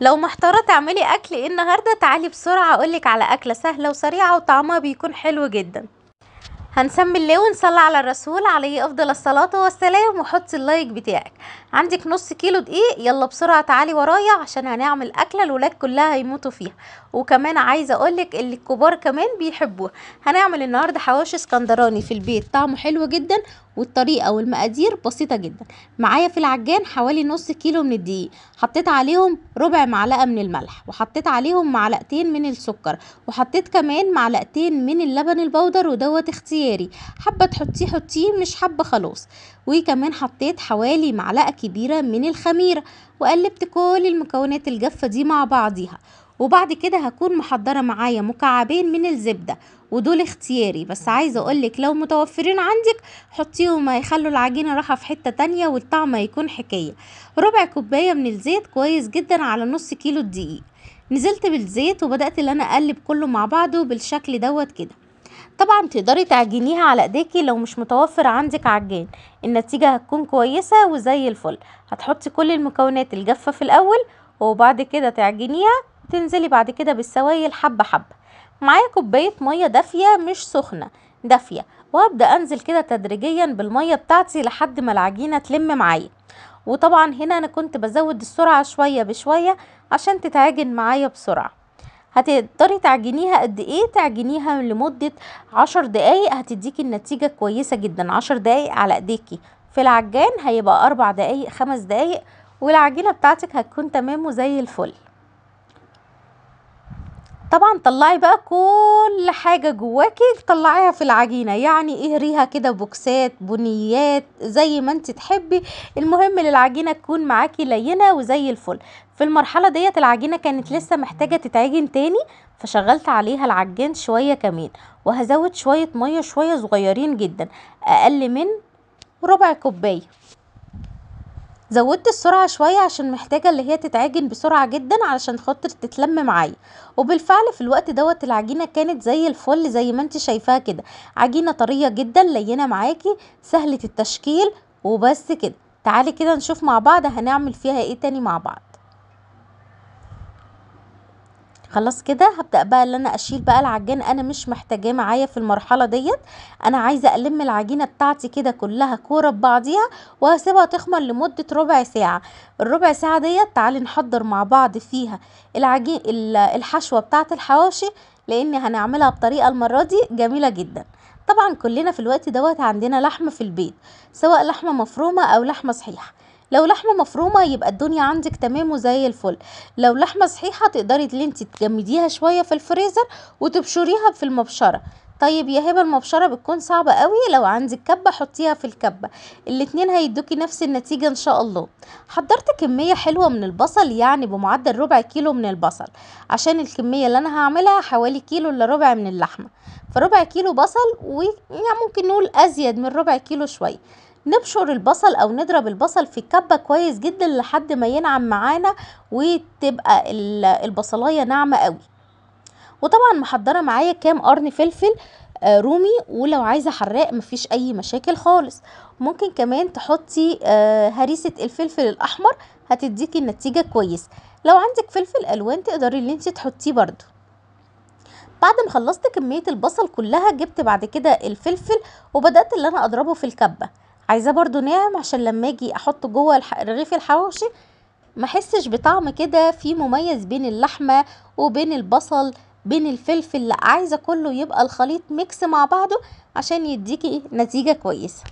لو محتاره تعملي اكل ايه النهارده تعالي بسرعه اقولك على اكله سهله وسريعه وطعمها بيكون حلو جدا هنسمي الله ونصلي على الرسول عليه افضل الصلاه والسلام وحطي اللايك بتاعك عندك نص كيلو دقيق يلا بسرعه تعالي ورايا عشان هنعمل اكله الولاد كلها هيموتوا فيها وكمان عايزه اقولك اللي الكبار كمان بيحبوها هنعمل النهارده حواوشي اسكندراني في البيت طعمه حلو جدا والطريقه والمقادير بسيطه جدا معايا في العجان حوالي نص كيلو من الدقيق حطيت عليهم ربع معلقه من الملح وحطيت عليهم معلقتين من السكر وحطيت كمان معلقتين من اللبن البودر ودوت اختياري حابه تحطيه حطيه مش حابه خلاص وكمان حطيت حوالي معلقه كبيرة من الخميرة وقلبت كل المكونات الجافة دي مع بعضيها وبعد كده هكون محضرة معايا مكعبين من الزبدة ودول اختياري بس عايزة اقولك لو متوفرين عندك حطيهم هيخلوا العجينة راحة في حتة تانية والطعم هيكون حكاية ربع كوباية من الزيت كويس جدا على نص كيلو الدقيق نزلت بالزيت وبدأت اللي انا اقلب كله مع بعضه بالشكل دوت كده طبعا تقدري تعجنيها على ايديكي لو مش متوفر عندك عجان النتيجة هتكون كويسة وزي الفل هتحطي كل المكونات الجافة في الاول وبعد كده تعجنيها تنزلي بعد كده بالسوائل حبة حبة معايا كوباية مية دافية مش سخنة دافية وهبدأ أنزل كده تدريجيا بالمية بتاعتي لحد ما العجينة تلم معايا وطبعا هنا أنا كنت بزود السرعة شوية بشوية عشان تتعجن معايا بسرعة هتقدري تعجنيها قد ايه تعجنيها لمدة عشر دقايق هتديكي النتيجة كويسة جدا عشر دقايق على ايديكي في العجان هيبقى اربع دقايق خمس دقايق والعجينة بتاعتك هتكون تمام وزي الفل طبعا طلعي بقى كل حاجة جواكي طلعيها في العجينة يعني اهريها كده بوكسات بنيات زي ما انت تحبي المهم للعجينة تكون معاكي لينة وزي الفل في المرحلة ديت العجينة كانت لسه محتاجة تتعجن تاني فشغلت عليها العجان شوية كمان وهزود شوية مية شوية صغيرين جدا أقل من ربع كوباية زودت السرعة شوية عشان محتاجة اللي هي تتعجن بسرعة جدا علشان خاطر تتلم معايا وبالفعل في الوقت دوت العجينة كانت زي الفل زي ما انت شايفاها كده عجينة طرية جدا لينة معاكي سهلة التشكيل وبس كده تعالي كده نشوف مع بعض هنعمل فيها ايه تاني مع بعض خلاص كده هبدأ بقى اللي انا اشيل بقى العجان انا مش محتاجاه معايا في المرحلة ديت انا عايزة الم العجينة بتاعتي كده كلها كورة ببعضيها وهسيبها تخمر لمدة ربع ساعة الربع ساعة ديت تعالي نحضر مع بعض فيها العجين الحشوة بتاعة الحواشي لان هنعملها بطريقة المرة دي جميلة جدا طبعا كلنا في الوقت دوت عندنا لحمة في البيت سواء لحمة مفرومة او لحمة صحيحة لو لحمه مفرومه يبقى الدنيا عندك تمام وزي الفل لو لحمه صحيحه تقدري ان انت تجمديها شويه في الفريزر وتبشريها في المبشره طيب يا هبه المبشره بتكون صعبه قوي لو عندك كبه حطيها في الكبه الاتنين هيدوكي نفس النتيجه ان شاء الله حضرت كميه حلوه من البصل يعني بمعدل ربع كيلو من البصل عشان الكميه اللي انا هعملها حوالي كيلو الا ربع من اللحمه فربع كيلو بصل ويعني ممكن نقول ازيد من ربع كيلو شويه نبشر البصل او نضرب البصل في الكبه كويس جدا لحد ما ينعم معانا وتبقى البصلايه ناعمه قوي وطبعا محضره معايا كام قرن فلفل آه، رومي ولو عايزه حراق مفيش اي مشاكل خالص ممكن كمان تحطي آه، هريسه الفلفل الاحمر هتديكي النتيجه كويس لو عندك فلفل الوان تقدري ان انت تحطيه برده بعد ما خلصت كميه البصل كلها جبت بعد كده الفلفل وبدات اللي انا اضربه في الكبه عايزاه برضو ناعم عشان لما اجي احطه جوه رغيف الحواوشي ما احسش بطعم كده فيه مميز بين اللحمه وبين البصل بين الفلفل لا عايزه كله يبقى الخليط ميكس مع بعضه عشان يديكي نتيجه كويسه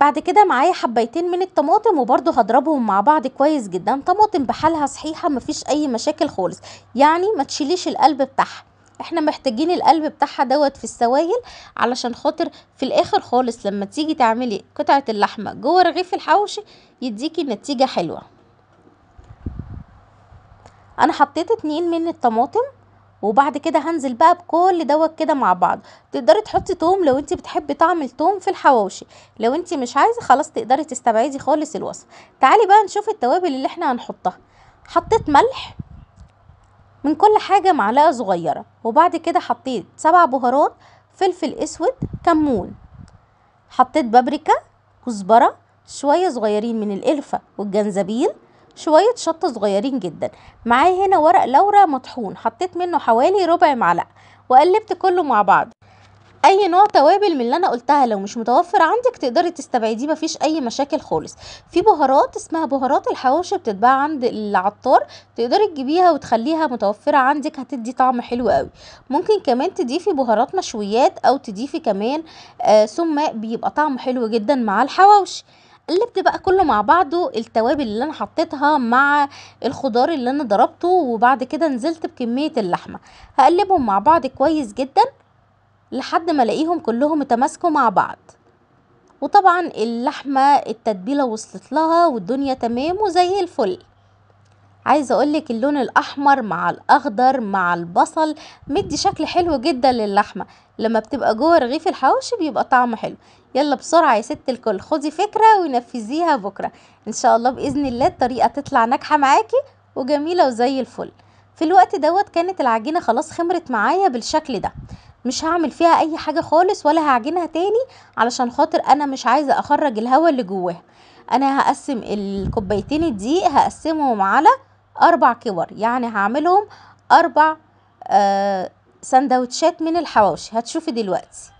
بعد كده معايا حبيتين من الطماطم وبرضو هضربهم مع بعض كويس جدا طماطم بحالها صحيحه مفيش اي مشاكل خالص يعني ما تشيليش القلب بتاعها احنا محتاجين القلب بتاعها دوت في السوائل علشان خاطر في الاخر خالص لما تيجي تعملي قطعة اللحمة جوه رغيف الحوشي يديكي نتيجة حلوة انا حطيت اتنين من الطماطم وبعد كده هنزل بقى بكل دوت كده مع بعض تقدري تحطي توم لو انت بتحبي طعم التوم في الحواوشي لو انت مش عايزه خلاص تقدري تستبعدي خالص الوصف تعالي بقى نشوف التوابل اللي احنا هنحطها حطيت ملح من كل حاجة معلقة صغيرة وبعد كده حطيت سبع بهارات فلفل اسود كمون حطيت بابريكا كزبرة شوية صغيرين من القرفة والجنزبيل شوية شطة صغيرين جدا معاه هنا ورق لورا مطحون حطيت منه حوالي ربع معلقة وقلبت كله مع بعض اي نوع توابل من اللي انا قلتها لو مش متوفر عندك تقدري تستبعديه مفيش اي مشاكل خالص في بهارات اسمها بهارات الحواوشي بتتباع عند العطار تقدري تجيبيها وتخليها متوفره عندك هتدي طعم حلو قوي ممكن كمان تضيفي بهارات مشويات او تضيفي كمان آه بيبقى طعم حلو جدا مع الحواوشي اللي بتبقى كله مع بعضه التوابل اللي انا حطيتها مع الخضار اللي انا ضربته وبعد كده نزلت بكميه اللحمه هقلبهم مع بعض كويس جدا لحد ما الاقيهم كلهم تماسكوا مع بعض وطبعا اللحمة التتبيلة وصلت لها والدنيا تمام وزي الفل عايزة اقولك اللون الاحمر مع الاخضر مع البصل مدي شكل حلو جدا للحمة لما بتبقى جوه رغيف الحوش بيبقى طعمه حلو يلا بسرعة يا ست الكل خدي فكرة ونفذيها بكرة ان شاء الله باذن الله الطريقة تطلع ناجحة معاكي وجميلة وزي الفل في الوقت دوت كانت العجينة خلاص خمرت معايا بالشكل ده مش هعمل فيها اي حاجة خالص ولا هعجنها تاني علشان خاطر انا مش عايزة اخرج الهواء اللي جواها انا هقسم الكوبايتين الدقيق هقسمهم على اربع كور يعني هعملهم اربع آه سندوتشات من الحواوشي هتشوفي دلوقتي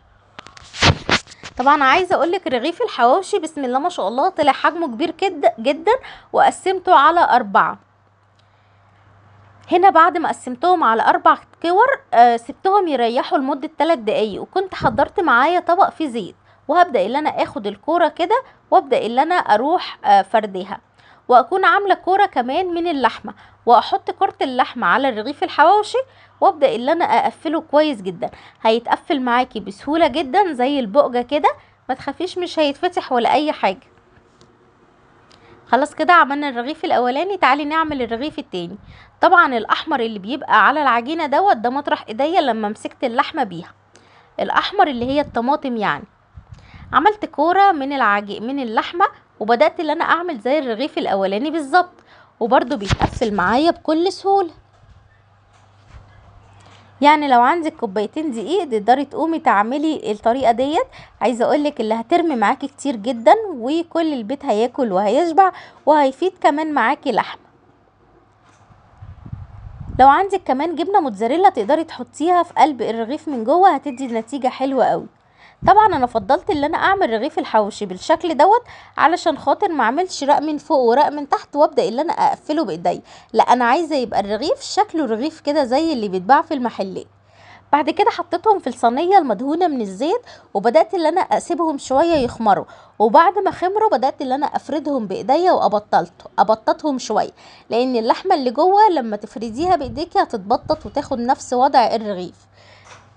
طبعا عايزه اقولك رغيف الحواوشي بسم الله ما شاء الله طلع حجمه كبير جدا جدا وقسمته على اربعه هنا بعد ما قسمتهم على اربع كور آه سبتهم يريحوا لمده 3 دقايق وكنت حضرت معايا طبق فيه زيت وهبدا ان انا اخد الكوره كده وابدا ان انا اروح آه واكون عامله كوره كمان من اللحمه واحط كره اللحمه على الرغيف الحواوشي وابدا ان انا اقفله كويس جدا هيتقفل معاكي بسهوله جدا زي البقجه كده ما تخافيش مش هيتفتح ولا اي حاجه خلاص كده عملنا الرغيف الاولاني تعالي نعمل الرغيف التاني طبعا الاحمر اللي بيبقى على العجينه دوت ده مطرح ايديا لما مسكت اللحمه بيها الاحمر اللي هي الطماطم يعني عملت كوره من العجين من اللحمه وبدات ان انا اعمل زي الرغيف الاولاني بالظبط وبرده بيتقفل معايا بكل سهوله يعني لو عندك كوبايتين دقيق تقدري تقومي تعملي الطريقه ديت عايزه اقولك اللي هترمي معاكي كتير جدا وكل البيت هياكل وهيشبع وهيفيد كمان معاكي لحمه لو عندك كمان جبنه موتزاريلا تقدري تحطيها في قلب الرغيف من جوه هتدي نتيجه حلوه قوي طبعا انا فضلت ان انا اعمل رغيف الحوشي بالشكل دوت علشان خاطر ما اعملش رق من فوق ورق من تحت وابدا ان انا اقفله بايدي لا انا عايزه يبقى الرغيف شكله رغيف كده زي اللي بيتباع في المحلات بعد كده حطيتهم في الصينيه المدهونه من الزيت وبدات ان انا اسيبهم شويه يخمروا وبعد ما خمروا بدات ان انا افردهم بايديا وابطلت ابططهم شويه لان اللحمه اللي جوه لما تفرديها بايديكي هتتبطط وتاخد نفس وضع الرغيف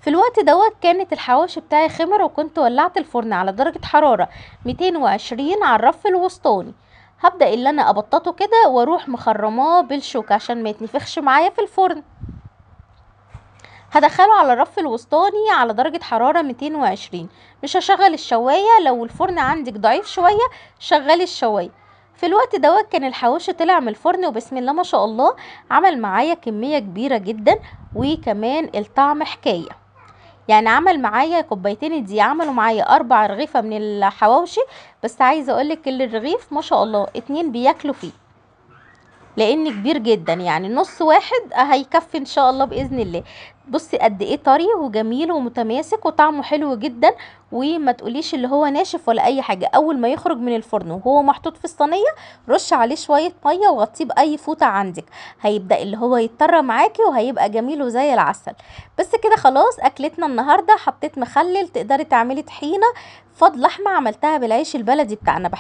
في الوقت دوت كانت الحواشي بتاعي خمر وكنت ولعت الفرن على درجة حرارة 220 على الرف الوسطاني هبدأ اللي انا ابططه كده واروح مخرماه بالشوك عشان ما يتنفخش معايا في الفرن هدخله على الرف الوسطاني على درجة حرارة 220 مش هشغل الشواية لو الفرن عندك ضعيف شوية شغلي الشواية في الوقت دوت كان الحواوشي طلع من الفرن وبسم الله ما شاء الله عمل معايا كمية كبيرة جدا وكمان الطعم حكاية يعني عمل معايا كوبايتين دي عملوا معايا اربع رغيفه من الحواوشي بس عايزه اقولك الرغيف ما شاء الله اتنين بياكلوا فيه لان كبير جدا يعني نص واحد هيكفي ان شاء الله باذن الله بصي قد ايه طري وجميل ومتماسك وطعمه حلو جدا وما تقوليش اللي هو ناشف ولا اي حاجه اول ما يخرج من الفرن وهو محطوط في الصينيه رش عليه شويه ميه وغطيه باي فوطه عندك هيبدا اللي هو يتطرى معاكي وهيبقى جميل وزي العسل بس كده خلاص اكلتنا النهارده حطيت مخلل تقدري تعملي طحينه فضل لحمه عملتها بالعيش البلدي بتاعنا